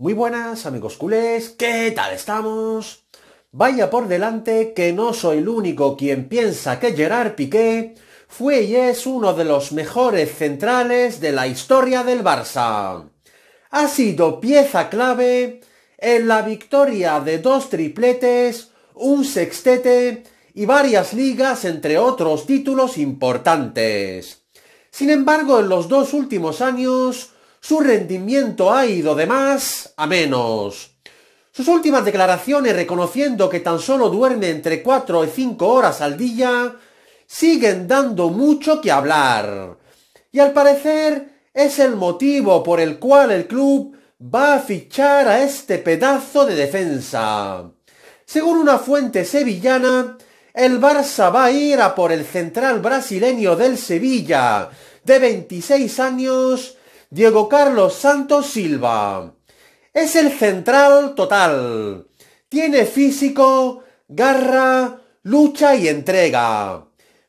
Muy buenas amigos culés, ¿qué tal estamos? Vaya por delante que no soy el único quien piensa que Gerard Piqué fue y es uno de los mejores centrales de la historia del Barça. Ha sido pieza clave en la victoria de dos tripletes, un sextete y varias ligas entre otros títulos importantes. Sin embargo, en los dos últimos años su rendimiento ha ido de más a menos. Sus últimas declaraciones reconociendo que tan solo duerme entre 4 y 5 horas al día siguen dando mucho que hablar. Y al parecer es el motivo por el cual el club va a fichar a este pedazo de defensa. Según una fuente sevillana, el Barça va a ir a por el central brasileño del Sevilla, de 26 años, Diego Carlos Santos Silva. Es el central total. Tiene físico, garra, lucha y entrega.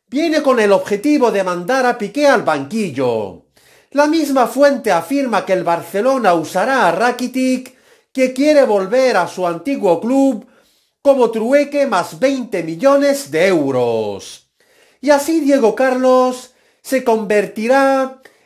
Viene con el objetivo de mandar a Piqué al banquillo. La misma fuente afirma que el Barcelona usará a Rakitic, que quiere volver a su antiguo club, como trueque más 20 millones de euros. Y así Diego Carlos se convertirá